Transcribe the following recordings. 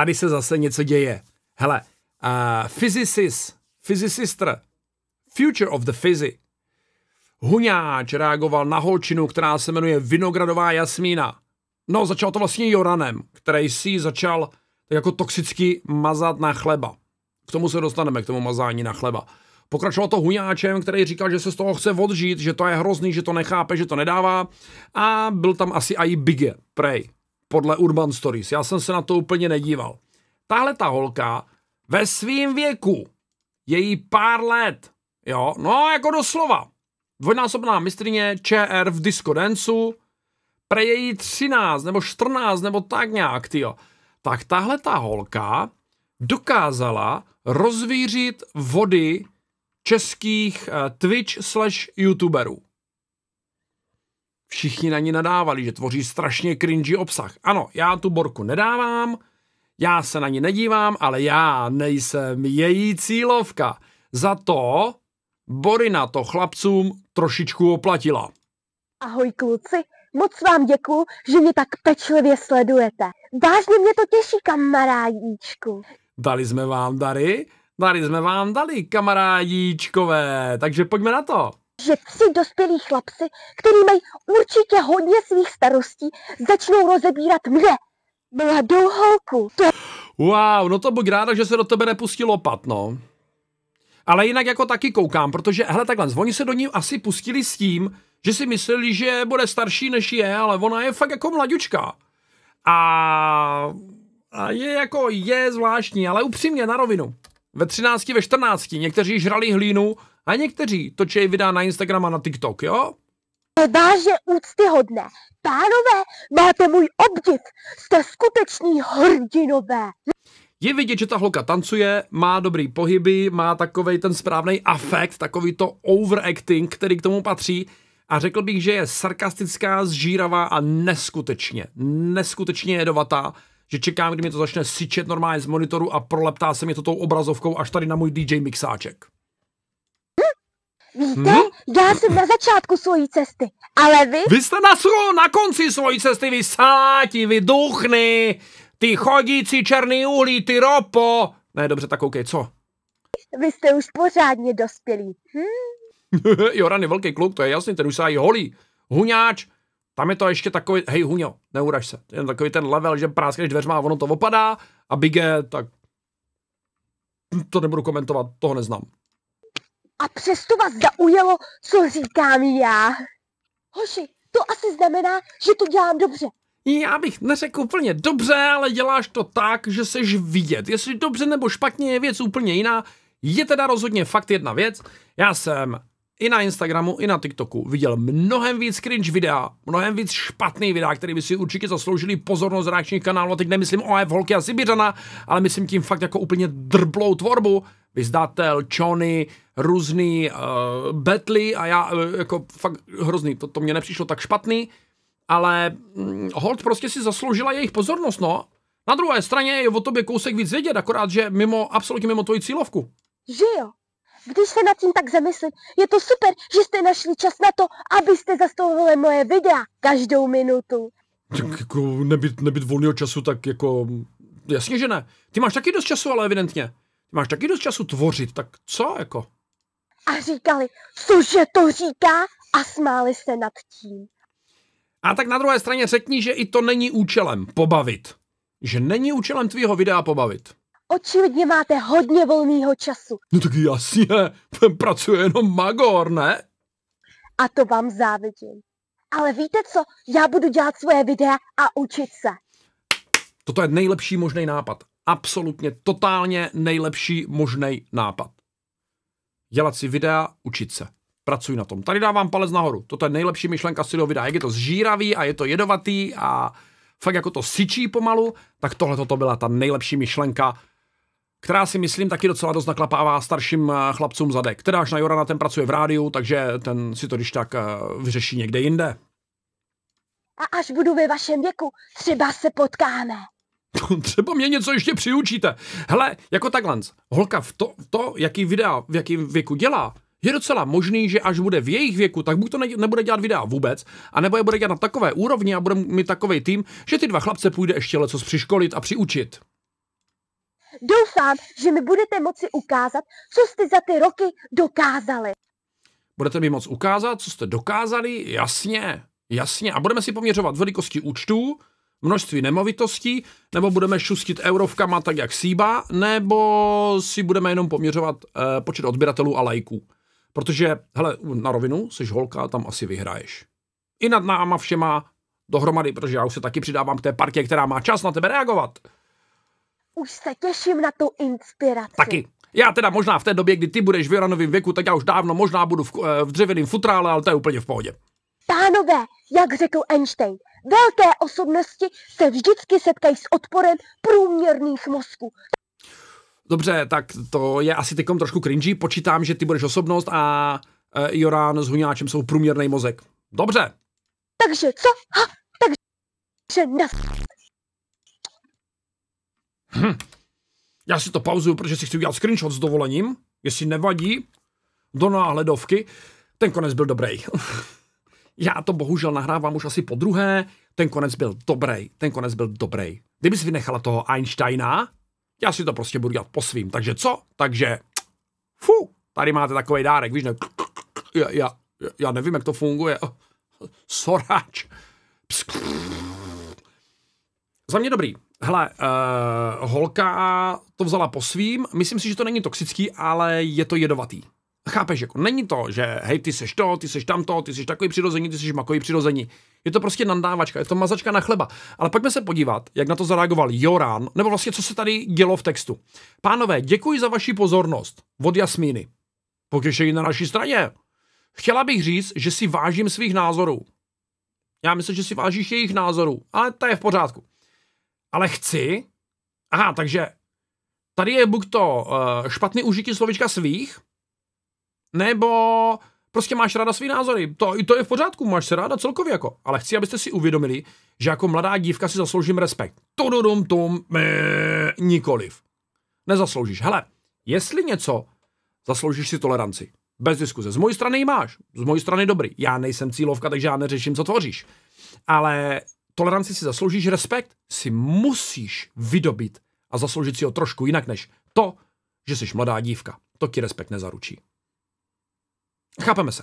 tady se zase něco děje. Hele, uh, physicist, physicist, future of the physics, Huňáč reagoval na holčinu, která se jmenuje Vinogradová Jasmína. No, začal to vlastně Joranem, který si začal tak jako toxicky mazat na chleba. K tomu se dostaneme, k tomu mazání na chleba. Pokračoval to Huňáčem, který říkal, že se z toho chce odžít, že to je hrozný, že to nechápe, že to nedává. A byl tam asi i Bigge, prej podle Urban Stories. Já jsem se na to úplně nedíval. Tahle ta holka ve svém věku, její pár let, jo, no jako doslova, dvojnásobná mistrině ČR v disco Danceu, pre její 13 nebo 14 nebo tak nějak, tyjo. Tak tahle ta holka dokázala rozvířit vody českých eh, Twitch slash youtuberů všichni na ní nadávali, že tvoří strašně cringy obsah. Ano, já tu borku nedávám, já se na ní nedívám, ale já nejsem její cílovka. Za to Borina to chlapcům trošičku oplatila. Ahoj kluci, moc vám děkuju, že mě tak pečlivě sledujete. Vážně mě to těší, kamarádíčku. Dali jsme vám dary, dali jsme vám dali, kamarádíčkové, takže pojďme na to že tři dospělí chlapci, který mají určitě hodně svých starostí, začnou rozebírat mě. mladou no holku. To Wow, no to bych ráda, že se do tebe nepustí lopat, no. Ale jinak jako taky koukám, protože, hele takhle, oni se do ní asi pustili s tím, že si mysleli, že bude starší než je, ale ona je fakt jako mladučka. A, a je jako, je zvláštní, ale upřímně na rovinu ve 13, ve 14, někteří žrali hlínu a někteří točí videa na Instagram a na TikTok, jo? Eh, je úctyhodné. Pánové, máte můj obdiv. Jste skuteční hrdinové. Je vidět, že ta holka tancuje, má dobrý pohyby, má takový ten správný afekt, takový to overacting, který k tomu patří. A řekl bych, že je sarkastická, zžíravá a neskutečně, neskutečně jedovatá že čekám, kdy mě to začne syčet normálně z monitoru a proleptá se mě to tou obrazovkou až tady na můj DJ mixáček. Víte, hmm? já jsem na začátku svojí cesty, ale vy... Vy jste na, svou, na konci svojí cesty, vy sáti, vy duchny, ty chodící černý uhlí, ty ropo. Ne, dobře, tak koukej, co? Vy jste už pořádně dospělí. Hm? Joran je velký kluk, to je jasný, ten už se holí. Huňáč, tam je to ještě takový, hej huňo, neuraž se. Jen takový ten level, že práskneš dveřma a ono to opadá a bigé, e, tak to nebudu komentovat, toho neznám. A přesto vás zaujalo, co říkám já. Hoši, to asi znamená, že to dělám dobře. Já bych neřekl úplně dobře, ale děláš to tak, že seš vidět. Jestli dobře nebo špatně je věc úplně jiná. Je teda rozhodně fakt jedna věc. Já jsem i na Instagramu, i na TikToku viděl mnohem víc cringe videa, mnohem víc špatný videa, které by si určitě zasloužili pozornost reakčních kanálů. A teď nemyslím o F holky a Sibiřana, ale myslím tím fakt jako úplně drblou tvorbu. Vyzdatel, Čony, různý uh, eh, betly a já uh, jako fakt hrozný, to, to mě nepřišlo tak špatný, ale hm, hold prostě si zasloužila jejich pozornost, no. Na druhé straně je o tobě kousek víc vědět, akorát, že mimo, absolutně mimo tvoji cílovku. Že jo. Když se nad tím tak zamyslím, je to super, že jste našli čas na to, abyste zastavovali moje videa každou minutu. Tak jako nebyt, nebyt volného času, tak jako... Jasně, že ne. Ty máš taky dost času, ale evidentně. Ty máš taky dost času tvořit, tak co jako? A říkali, cože to říká? A smáli se nad tím. A tak na druhé straně řekni, že i to není účelem pobavit. Že není účelem tvýho videa pobavit. Očividně máte hodně volného času. No tak jasně, pracuje jenom Magor, ne? A to vám závidím. Ale víte co, já budu dělat svoje videa a učit se. Toto je nejlepší možný nápad. Absolutně, totálně nejlepší možný nápad. Dělat si videa, učit se. Pracuji na tom. Tady dávám palec nahoru. Toto je nejlepší myšlenka si do videa. Jak je to zžíravý a je to jedovatý a fakt jako to syčí pomalu, tak tohle to byla ta nejlepší myšlenka, která si myslím taky docela dost naklapává starším eh, chlapcům zadek. Teda až na Jorana ten pracuje v rádiu, takže ten si to když tak eh, vyřeší někde jinde. A až budu ve vašem věku, třeba se potkáme. Třeba mě něco ještě přiučíte. Hele, jako takhle, holka v to, to, jaký videa v jakém věku dělá, je docela možný, že až bude v jejich věku, tak buď to ne, nebude dělat videa vůbec, anebo je bude dělat na takové úrovni a bude mít takový tým, že ty dva chlapce půjde ještě leco přiškolit a přiučit. Doufám, že mi budete moci ukázat, co jste za ty roky dokázali. Budete mi moc ukázat, co jste dokázali? Jasně, jasně. A budeme si poměřovat velikosti účtů, množství nemovitostí, nebo budeme šustit eurovkama tak jak síba, nebo si budeme jenom poměřovat e, počet odběratelů a lajků. Protože, hele, na rovinu, jsi holka, tam asi vyhraješ. I nad náma všema dohromady, protože já už se taky přidávám k té partě, která má čas na tebe reagovat. Už se těším na tu inspiraci. Taky. Já teda možná v té době, kdy ty budeš v Joranovém věku, tak já už dávno možná budu v, eh, v dřevěném futrále, ale to je úplně v pohodě. Pánové, jak řekl Einstein, velké osobnosti se vždycky setkají s odporem průměrných mozků. Dobře, tak to je asi teďkom trošku cringy. Počítám, že ty budeš osobnost a e, eh, Jorán s Hunáčem jsou průměrný mozek. Dobře. Takže co? Ha, takže na Hm. Já si to pauzuju, protože si chci udělat screenshot s dovolením, jestli nevadí, do náhledovky. Ten konec byl dobrý. Já to bohužel nahrávám už asi po druhé, ten konec byl dobrý, ten konec byl dobrý. si vynechala toho Einsteina, já si to prostě budu dělat po svým. Takže co? Takže, fu, tady máte takový dárek, víš, ne? Já, já, já nevím, jak to funguje. Soráč. Za mě dobrý. Hele, uh, holka to vzala po svým, myslím si, že to není toxický, ale je to jedovatý. Chápeš, jako není to, že hej, ty seš to, ty seš tamto, ty seš takový přirození, ty seš makový přirození. Je to prostě nandávačka, je to mazačka na chleba. Ale pojďme se podívat, jak na to zareagoval Joran, nebo vlastně co se tady dělo v textu. Pánové, děkuji za vaši pozornost. Od Jasmíny. Pokěšejí na naší straně. Chtěla bych říct, že si vážím svých názorů. Já myslím, že si vážíš jejich názorů, ale to je v pořádku ale chci. Aha, takže tady je buď to uh, špatný užití slovička svých, nebo prostě máš ráda svý názory. To, to je v pořádku, máš se ráda celkově jako. Ale chci, abyste si uvědomili, že jako mladá dívka si zasloužím respekt. To do tum, tom nikoliv. Nezasloužíš. Hele, jestli něco, zasloužíš si toleranci. Bez diskuze. Z mojí strany ji máš. Z mojí strany dobrý. Já nejsem cílovka, takže já neřeším, co tvoříš. Ale toleranci si zasloužíš respekt, si musíš vydobit a zasloužit si ho trošku jinak než to, že jsi mladá dívka. To ti respekt nezaručí. Chápeme se.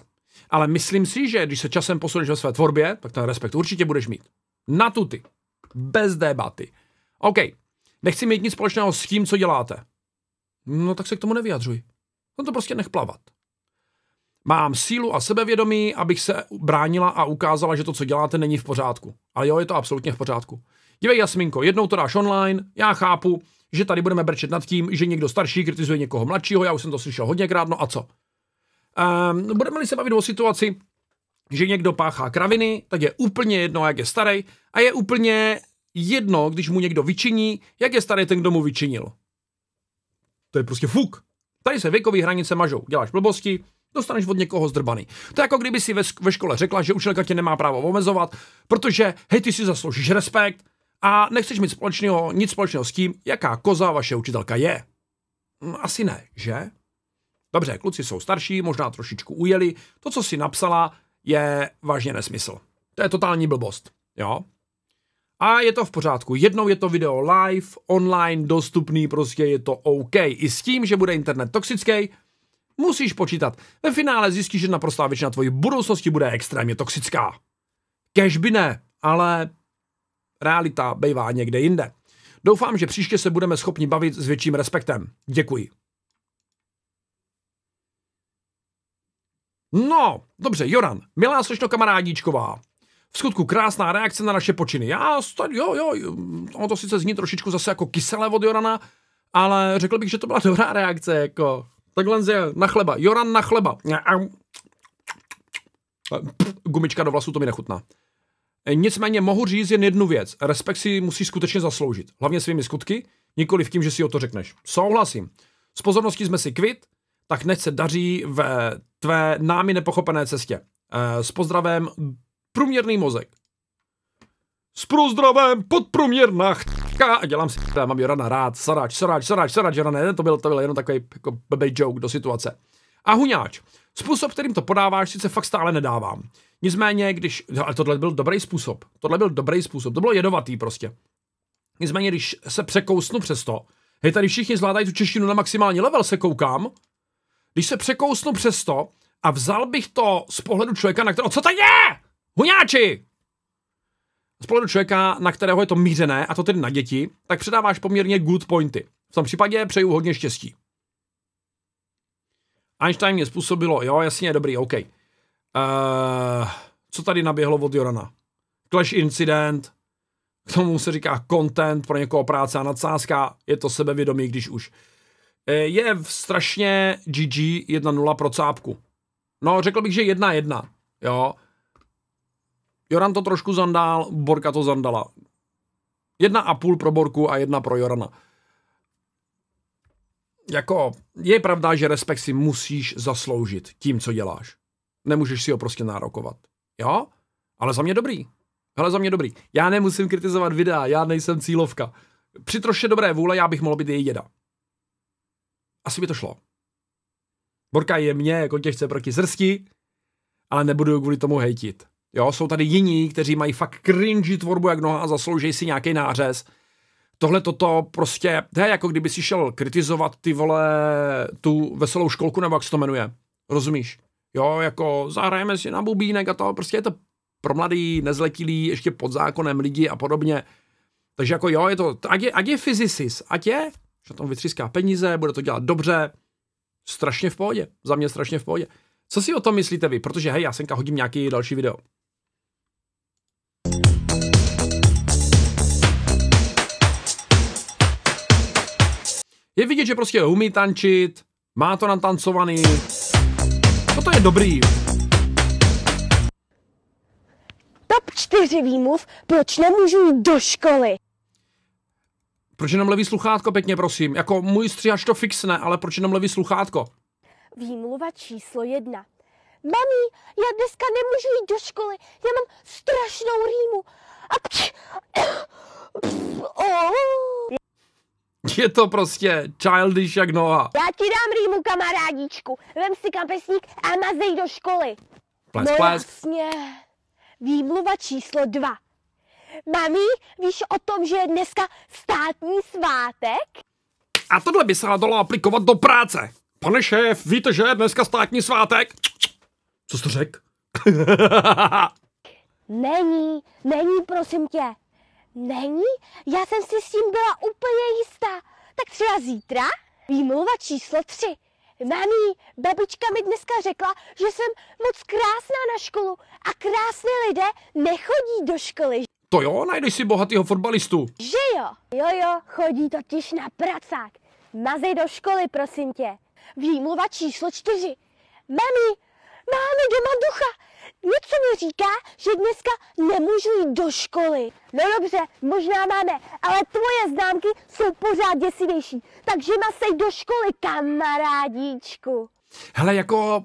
Ale myslím si, že když se časem posuneš ve své tvorbě, tak ten respekt určitě budeš mít. Na tuty. Bez debaty. OK. Nechci mít nic společného s tím, co děláte. No tak se k tomu nevyjadřuj. No to prostě nech plavat. Mám sílu a sebevědomí, abych se bránila a ukázala, že to, co děláte, není v pořádku. Ale jo, je to absolutně v pořádku. Dívej, Jasminko, jednou to dáš online, já chápu, že tady budeme brčet nad tím, že někdo starší kritizuje někoho mladšího, já už jsem to slyšel hodněkrát, no a co? Um, budeme-li se bavit o situaci, že někdo páchá kraviny, tak je úplně jedno, jak je starý, a je úplně jedno, když mu někdo vyčiní, jak je starý ten, kdo mu vyčinil. To je prostě fuk. Tady se věkové hranice mažou. Děláš blbosti, dostaneš od někoho zdrbaný. To je jako kdyby si ve, ve škole řekla, že učitelka tě nemá právo omezovat, protože hej, ty si zasloužíš respekt a nechceš mít společného, nic společného s tím, jaká koza vaše učitelka je. Hm, asi ne, že? Dobře, kluci jsou starší, možná trošičku ujeli. To, co si napsala, je vážně nesmysl. To je totální blbost, jo? A je to v pořádku. Jednou je to video live, online, dostupný, prostě je to OK. I s tím, že bude internet toxický, Musíš počítat. Ve finále zjistíš, že naprostá většina tvojí budoucnosti bude extrémně toxická. Kež by ne, ale realita bývá někde jinde. Doufám, že příště se budeme schopni bavit s větším respektem. Děkuji. No, dobře, Joran, milá slečno kamarádíčková. V skutku krásná reakce na naše počiny. Já, stad, jo, jo, ono to sice zní trošičku zase jako kyselé od Jorana, ale řekl bych, že to byla dobrá reakce, jako Takhle je na chleba. Joran na chleba. Gumička do vlasů to mi nechutná. E, nicméně mohu říct jen jednu věc. Respekt si musí skutečně zasloužit. Hlavně svými skutky, nikoli v tím, že si o to řekneš. Souhlasím. S pozorností jsme si kvit, tak nech se daří ve tvé námi nepochopené cestě. E, s pozdravem průměrný mozek. S pozdravem podprůměrná ch a dělám si, já mám Jorana rád, sarač, sarač, sarač, sarač, Jorane, to byl, to byl jenom takový jako blbej joke do situace. A huňáč. Způsob, kterým to podáváš, sice fakt stále nedávám. Nicméně, když, ale tohle byl dobrý způsob, tohle byl dobrý způsob, to bylo jedovatý prostě. Nicméně, když se překousnu přes to, hej, tady všichni zvládají tu češtinu na maximální level, se koukám, když se překousnu přes to a vzal bych to z pohledu člověka, na kterého, co to je? Huňáči! z pohledu člověka, na kterého je to mířené, a to tedy na děti, tak předáváš poměrně good pointy. V tom případě přeju hodně štěstí. Einstein mě způsobilo, jo, jasně, dobrý, OK. Uh, co tady naběhlo od Jorana? Clash incident, k tomu se říká content, pro někoho práce a nadsázka, je to sebevědomí, když už. Eh, je strašně GG 1-0 pro cápku. No, řekl bych, že 1-1, jo. Joran to trošku zandál, Borka to zandala. Jedna a půl pro Borku a jedna pro Jorana. Jako, je pravda, že respekt si musíš zasloužit tím, co děláš. Nemůžeš si ho prostě nárokovat. Jo? Ale za mě dobrý. Hele, za mě dobrý. Já nemusím kritizovat videa, já nejsem cílovka. Při troše dobré vůle já bych mohl být její děda. Asi by to šlo. Borka je mě jako těžce proti zrsti, ale nebudu kvůli tomu hejtit. Jo, jsou tady jiní, kteří mají fakt cringy tvorbu jak noha a zaslouží si nějaký nářez. Tohle toto prostě, to je jako kdyby si šel kritizovat ty vole tu veselou školku, nebo jak se to jmenuje. Rozumíš? Jo, jako zahrajeme si na bubínek a to, prostě je to pro mladý, nezletilý, ještě pod zákonem lidi a podobně. Takže jako jo, je to, ať je, ať je physicis, ať je, že tam vytříská peníze, bude to dělat dobře, strašně v pohodě, za mě strašně v pohodě. Co si o tom myslíte vy? Protože hej, já senka hodím nějaký další video. Je vidět, že prostě umí tančit, má to natancovaný. Toto je dobrý. Top 4 výmluv, proč nemůžu jít do školy. Proč jenom levý sluchátko, pěkně prosím? Jako můj stříhač to fixne, ale proč jenom levý sluchátko? Výmluva číslo jedna. Mami, já dneska nemůžu jít do školy, já mám strašnou rýmu. Je to prostě childish jak noha. Já ti dám rýmu, kamarádičku. Vem si kapesník a mazej do školy. Plesk, no plesk. Jasně. Výmluva číslo dva. Mami, víš o tom, že je dneska státní svátek? A tohle by se dalo aplikovat do práce. Pane šéf, víte, že je dneska státní svátek? Co jsi řekl? není, není, prosím tě. Není? Já jsem si s tím byla úplně jistá. Tak třeba zítra? Výmluva číslo tři. Mami, babička mi dneska řekla, že jsem moc krásná na školu a krásné lidé nechodí do školy. To jo, najdeš si bohatýho fotbalistu. Že jo? Jo jo, chodí totiž na pracák. Mazej do školy, prosím tě. Výmluva číslo čtyři. Mami, máme doma ducha, něco mi říká, že dneska nemůžu jít do školy. No dobře, možná máme, ale tvoje známky jsou pořád děsivější. Takže masej do školy, kamarádíčku. Hele, jako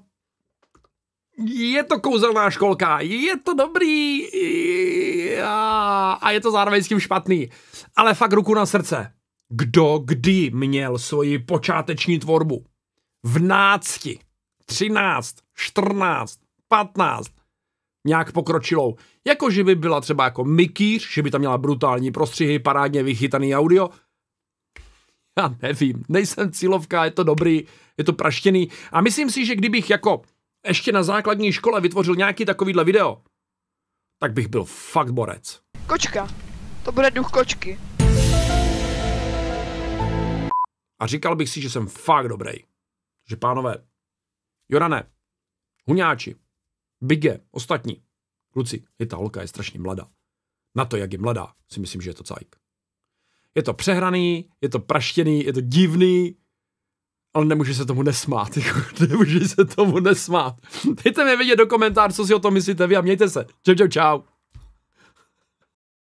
je to kouzelná školka, je to dobrý a, a je to zároveň s tím špatný. Ale fakt ruku na srdce. Kdo kdy měl svoji počáteční tvorbu? V nácti, 13, 14, 15, nějak pokročilou. Jako že by byla třeba jako Mikýř, že by tam měla brutální prostřihy, parádně vychytaný audio. Já nevím, nejsem cílovka, je to dobrý, je to praštěný. A myslím si, že kdybych jako ještě na základní škole vytvořil nějaký takovýhle video, tak bych byl fakt borec. Kočka. To bude duch kočky. A říkal bych si, že jsem fakt dobrý. Že pánové, Jorane, huňáči, Bigge, ostatní. Kluci, je ta holka je strašně mladá. Na to, jak je mladá, si myslím, že je to cajk. Je to přehraný, je to praštěný, je to divný, ale nemůže se tomu nesmát, jako, nemůže se tomu nesmát. Dejte mi vědět do komentářů, co si o tom myslíte vy a mějte se. Čau, čau, čau.